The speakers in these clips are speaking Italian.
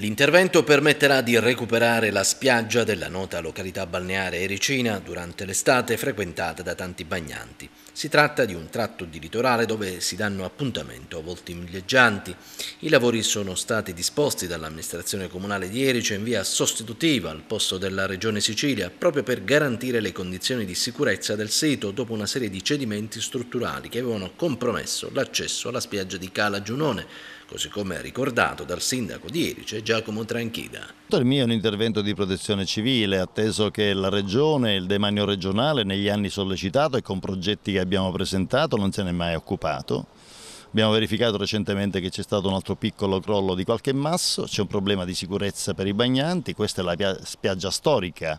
L'intervento permetterà di recuperare la spiaggia della nota località balneare Ericina durante l'estate frequentata da tanti bagnanti. Si tratta di un tratto di litorale dove si danno appuntamento a volti milleggianti. I lavori sono stati disposti dall'amministrazione comunale di Erice in via sostitutiva al posto della regione Sicilia proprio per garantire le condizioni di sicurezza del sito dopo una serie di cedimenti strutturali che avevano compromesso l'accesso alla spiaggia di Cala Giunone, così come ricordato dal sindaco di Erice Giacomo Tranchida. Il mio è un intervento di protezione civile, atteso che la regione, il demanio regionale negli anni sollecitato e con progetti che abbiamo presentato non se n'è mai occupato. Abbiamo verificato recentemente che c'è stato un altro piccolo crollo di qualche masso, c'è un problema di sicurezza per i bagnanti, questa è la spiaggia storica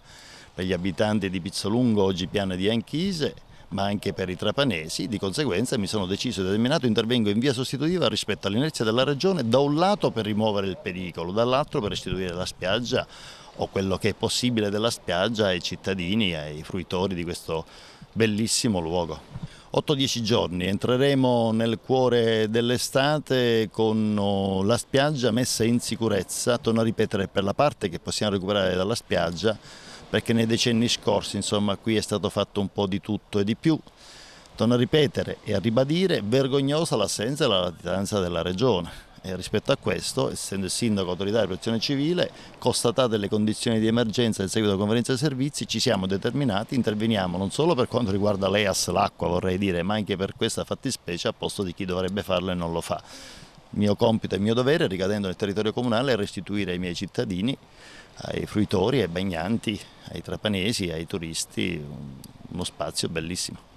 per gli abitanti di Pizzolungo, oggi piana di Anchise, ma anche per i trapanesi, di conseguenza mi sono deciso e determinato intervengo in via sostitutiva rispetto all'inerzia della regione da un lato per rimuovere il pericolo, dall'altro per restituire la spiaggia o quello che è possibile della spiaggia ai cittadini, ai fruitori di questo bellissimo luogo. 8-10 giorni, entreremo nel cuore dell'estate con oh, la spiaggia messa in sicurezza, torno a ripetere per la parte che possiamo recuperare dalla spiaggia, perché nei decenni scorsi insomma, qui è stato fatto un po' di tutto e di più, torno a ripetere e a ribadire, vergognosa l'assenza e la latitanza della Regione. E eh, rispetto a questo, essendo il sindaco autorità di protezione civile, constatate le condizioni di emergenza in seguito alla conferenza dei servizi, ci siamo determinati, interveniamo non solo per quanto riguarda l'EAS, l'acqua vorrei dire, ma anche per questa fattispecie a posto di chi dovrebbe farlo e non lo fa. Il mio compito e il mio dovere, ricadendo nel territorio comunale, è restituire ai miei cittadini, ai fruitori, ai bagnanti, ai trapanesi, ai turisti uno spazio bellissimo.